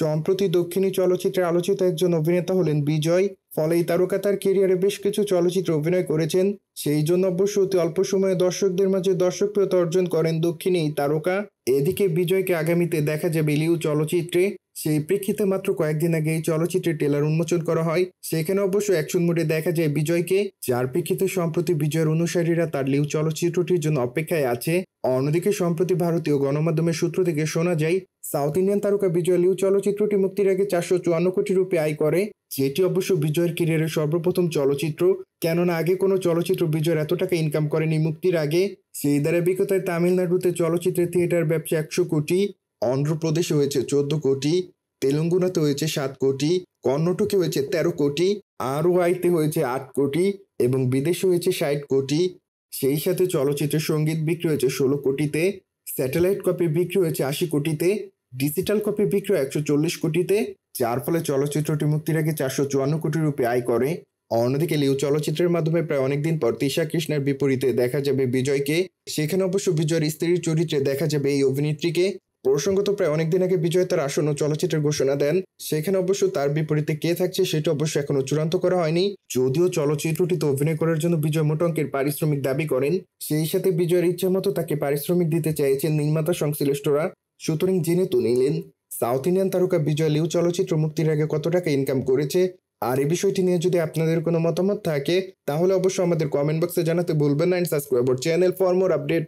সম্প্রতি দক্ষিণী চলচ্চিত্রে আলোচিত একজন অভিনেতা হলেন বিজয় ফলে এই তারকা তার কেরিয়ারে বেশ কিছু চলচ্চিত্রে অভিনয় করেছেন সেই জন্য অবশ্য অতি অল্প সময়ে দর্শকদের মাঝে দর্শকপ্রিয়তা অর্জন করেন দক্ষিণী এই তারকা এদিকে বিজয়কে আগামীতে দেখা যাবে লিউ চলচ্চিত্রে সেই প্রেক্ষিতে মাত্র কয়েকদিন আগে এই চলচ্চিত্রের টেলার উন্মোচন করা হয় সেখানে অবশ্য অ্যাকশন মোডে দেখা যায় বিজয়কে যার প্রেক্ষিতে সম্প্রতি বিজয়ের অনুসারীরা তার লিউ চলচ্চিত্রটির জন্য অপেক্ষায় আছে অন্যদিকে সম্প্রতি ভারতীয় গণমাধ্যমের সূত্র থেকে শোনা যায় সাউথ ইন্ডিয়ান তারকা বিজয় লিউ চলচ্চিত্রটি মুক্তির আগে চারশো চুয়ান্ন কোটি রুপি আয় করে যেটি অবশ্য বিজয়ের কেরিয়ারের সর্বপ্রথম চলচ্চিত্র কেননা আগে কোনো চলচ্চিত্র বিজয়ের এত টাকা ইনকাম করেনি মুক্তির আগে সেই দ্বারা ধারাবাহিকতায় তামিলনাড়ুতে চলচ্চিত্রের থিয়েটার ব্যবসা একশো কোটি অন্ধ্রপ্রদেশে হয়েছে চোদ্দ কোটি তেলেঙ্গুনাতে হয়েছে সাত কোটি কর্ণাটকে হয়েছে ১৩ কোটি আর ওয়াইতে হয়েছে আট কোটি এবং বিদেশে হয়েছে ষাট কোটি সেই সাথে চলচ্চিত্র সঙ্গীত বিক্রি হয়েছে ষোলো কোটিতে স্যাটেলাইট কপি বিক্রি হয়েছে আশি কোটিতে ডিজিটাল কপি বিক্রি একশো চল্লিশ কোটিতে যার ফলে চলচ্চিত্রটি মুক্তির আগে চারশো চুয়ান্ন কোটি রুপি আয় করে অন্যদিকে লিউ চলচ্চিত্রের মাধ্যমে প্রায় অনেকদিন পর তিশা কৃষ্ণের বিপরীতে দেখা যাবে বিজয়কে সেখানে অবশ্য বিজয়ের স্ত্রীর চরিত্রে দেখা যাবে এই অভিনেত্রীকে প্রসঙ্গত প্রায় অনেকদিন আগে বিজয় তার আসন্ন চলচ্চিত্রের ঘোষণা দেন সেখানে অবশ্য তার বিপরীতে কে থাকছে সেটি অবশ্য এখনো চূড়ান্ত করা হয়নি যদিও চলচ্চিত্রটিতে অভিনয় করার জন্য বিজয় মোট অঙ্কের পারিশ্রমিক দাবি করেন সেই সাথে বিজয়ের ইচ্ছে মতো তাকে পারিশ্রমিক দিতে চাইছেন নির্মাতা সংশ্লিষ্টরা সুতরাং জেনে তো নিলেন সাউথ ইন্ডিয়ান তারকা বিজয় লিউ চলচ্চিত্র মুক্তির আগে কত টাকা ইনকাম করেছে আর এই বিষয়টি নিয়ে যদি আপনাদের কোনো মতামত থাকে তাহলে অবশ্যই আমাদের কমেন্ট বক্সে জানাতে ভুলবেন না subscribe channel for more update